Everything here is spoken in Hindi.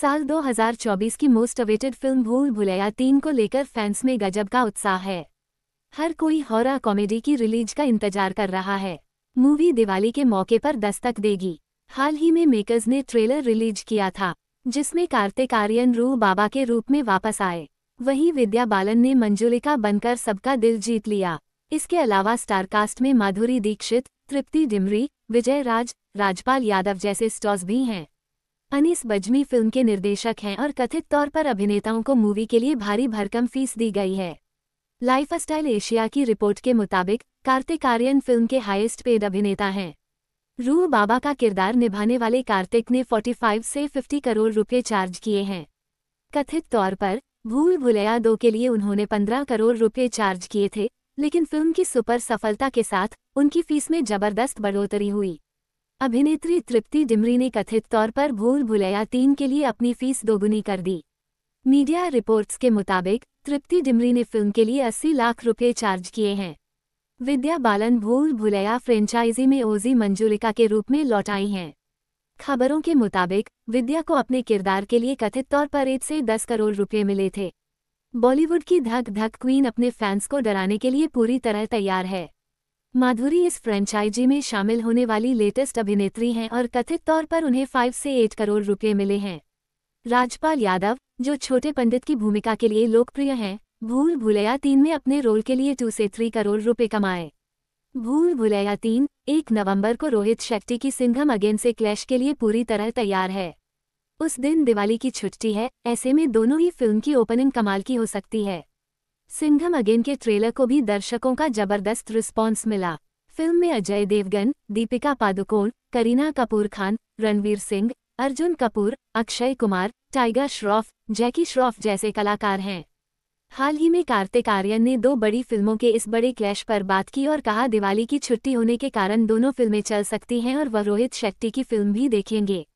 साल 2024 की मोस्ट अवेटेड फिल्म भूल भुलैया तीन को लेकर फैंस में गजब का उत्साह है हर कोई हॉरर कॉमेडी की रिलीज का इंतजार कर रहा है मूवी दिवाली के मौके पर दस्तक देगी हाल ही में मेकर्स ने ट्रेलर रिलीज किया था जिसमें कार्तिक आर्यन रूह बाबा के रूप में वापस आए वहीं विद्या बालन ने मंजुलिका बनकर सबका दिल जीत लिया इसके अलावा स्टारकास्ट में माधुरी दीक्षित तृप्ति डिमरी विजय राज राजपाल यादव जैसे स्टॉर्स भी हैं अनीस बजमी फिल्म के निर्देशक हैं और कथित तौर पर अभिनेताओं को मूवी के लिए भारी भरकम फीस दी गई है लाइफ स्टाइल एशिया की रिपोर्ट के मुताबिक कार्तिक आर्यन फिल्म के हाईएस्ट पेड अभिनेता हैं रूह बाबा का किरदार निभाने वाले कार्तिक ने 45 से 50 करोड़ रुपए चार्ज किए हैं कथित तौर पर भूल भुलैया दो के लिए उन्होंने 15 करोड़ रुपए चार्ज किए थे लेकिन फिल्म की सुपर सफलता के साथ उनकी फीस में जबरदस्त बढ़ोतरी हुई अभिनेत्री तृप्ति डिमरी ने कथित तौर पर भूल भुलैया तीन के लिए अपनी फीस दोगुनी कर दी मीडिया रिपोर्ट्स के मुताबिक तृप्ति डिमरी ने फिल्म के लिए 80 लाख रुपए चार्ज किए हैं विद्या बालन भूल भुलैया फ्रेंचाइजी में ओजी मंजुलिका के रूप में लौट आई हैं खबरों के मुताबिक विद्या को अपने किरदार के लिए कथित तौर पर एक से दस करोड़ रुपये मिले थे बॉलीवुड की धक धक क्वीन अपने फैंस को डराने के लिए पूरी तरह तैयार है माधुरी इस फ्रेंचाइजी में शामिल होने वाली लेटेस्ट अभिनेत्री हैं और कथित तौर पर उन्हें फाइव से एट करोड़ रुपये मिले हैं राजपाल यादव जो छोटे पंडित की भूमिका के लिए लोकप्रिय हैं भूल भुलैया तीन में अपने रोल के लिए टू से थ्री करोड़ रुपये कमाए भूल भुलैया तीन एक नवंबर को रोहित शेट्टी की सिंघम अगेन से क्लैश के लिए पूरी तरह तैयार है उस दिन दिवाली की छुट्टी है ऐसे में दोनों ही फिल्म की ओपनिंग कमाल की हो सकती है सिंघम अगेन के ट्रेलर को भी दर्शकों का जबरदस्त रिस्पॉन्स मिला फिल्म में अजय देवगन दीपिका पादुकोण करीना कपूर खान रणवीर सिंह अर्जुन कपूर अक्षय कुमार टाइगर श्रॉफ जैकी श्रॉफ जैसे कलाकार हैं हाल ही में कार्तिक आर्यन ने दो बड़ी फिल्मों के इस बड़े क्लैश पर बात की और कहा दिवाली की छुट्टी होने के कारण दोनों फिल्में चल सकती हैं और वह रोहित शेट्टी की फिल्म भी देखेंगे